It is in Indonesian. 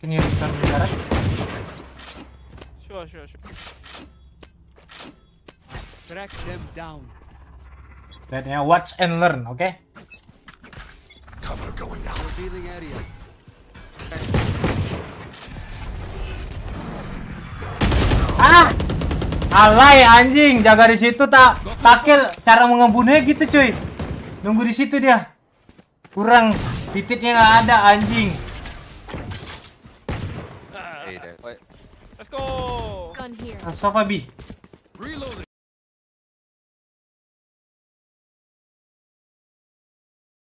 Can you come direct? Sure, sure, sure. Track them down. yeah, watch and learn, oke? Okay? Cover going out. Revealing area. Ah! Alay anjing, jaga di situ tak takil cara mengembunnya gitu cuy. Nunggu di situ dia. Kurang titiknya nggak ada anjing. there. What? Let's go! Gun here. Nasa ka, B. Reloading.